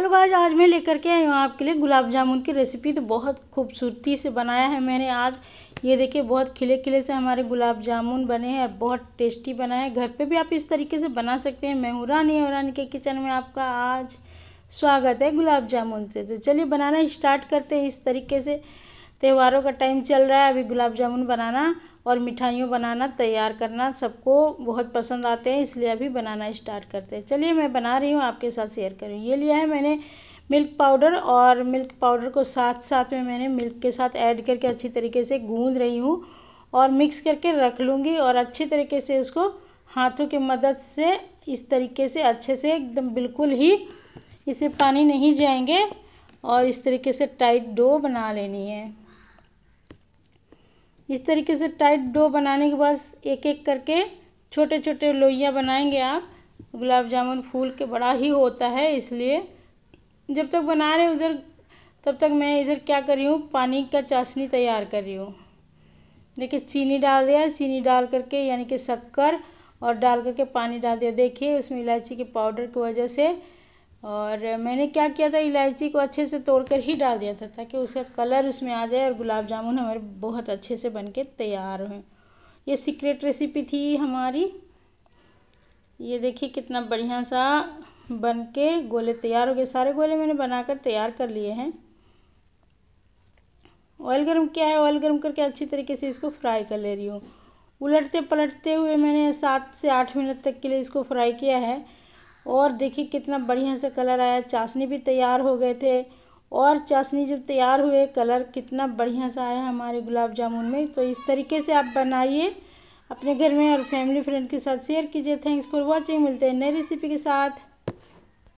hello guys आज मैं लेकर के आई हूँ आपके लिए गुलाब जामुन की रेसिपी तो बहुत खूबसूरती से बनाया है मैंने आज ये देखिए बहुत खिले खिले से हमारे गुलाब जामुन बने हैं और बहुत टेस्टी बना है घर पे भी आप इस तरीके से बना सकते हैं मैं हूँ रानी और रानी के किचन में आपका आज स्वागत है गुलाब जामुन से तो चलिए बनाना स्टार्ट करते हैं इस तरीके से त्योहारों का टाइम चल रहा है अभी गुलाब जामुन बनाना और मिठाइयों बनाना तैयार करना सबको बहुत पसंद आते हैं इसलिए अभी बनाना स्टार्ट करते हैं चलिए मैं बना रही हूँ आपके साथ शेयर करूँ ये लिया है मैंने मिल्क पाउडर और मिल्क पाउडर को साथ साथ में मैंने मिल्क के साथ ऐड करके अच्छी तरीके से गूंद रही हूँ और मिक्स करके रख लूँगी और अच्छी तरीके से उसको हाथों की मदद से इस तरीके से अच्छे से एकदम बिल्कुल ही इसे पानी नहीं जाएंगे और इस तरीके से टाइट डो बना लेनी है इस तरीके से टाइट डो बनाने के बाद एक एक करके छोटे छोटे लोइयाँ बनाएंगे आप गुलाब जामुन फूल के बड़ा ही होता है इसलिए जब तक बना रहे उधर तब तक मैं इधर क्या कर रही हूँ पानी का चाशनी तैयार कर रही हूँ देखिए चीनी डाल दिया चीनी डाल करके यानी कि शक्कर और डाल करके पानी डाल दिया देखिए उसमें इलायची के पाउडर की वजह से और मैंने क्या किया था इलायची को अच्छे से तोड़ कर ही डाल दिया था ताकि उसका कलर उसमें आ जाए और गुलाब जामुन हमारे बहुत अच्छे से बन के तैयार हों ये सीक्रेट रेसिपी थी हमारी ये देखिए कितना बढ़िया सा बन के गोले तैयार हो गए सारे गोले मैंने बनाकर तैयार कर लिए हैं ऑयल गर्म किया है ऑयल गर्म करके अच्छी तरीके से इसको फ्राई कर ले रही हूँ उलटते पलटते हुए मैंने सात से आठ मिनट तक के लिए इसको फ्राई किया है और देखिए कितना बढ़िया से कलर आया चाशनी भी तैयार हो गए थे और चाशनी जब तैयार हुए कलर कितना बढ़िया सा आया हमारे गुलाब जामुन में तो इस तरीके से आप बनाइए अपने घर में और फैमिली फ्रेंड के साथ शेयर कीजिए थैंक्स फॉर वॉचिंग मिलते हैं नई रेसिपी के साथ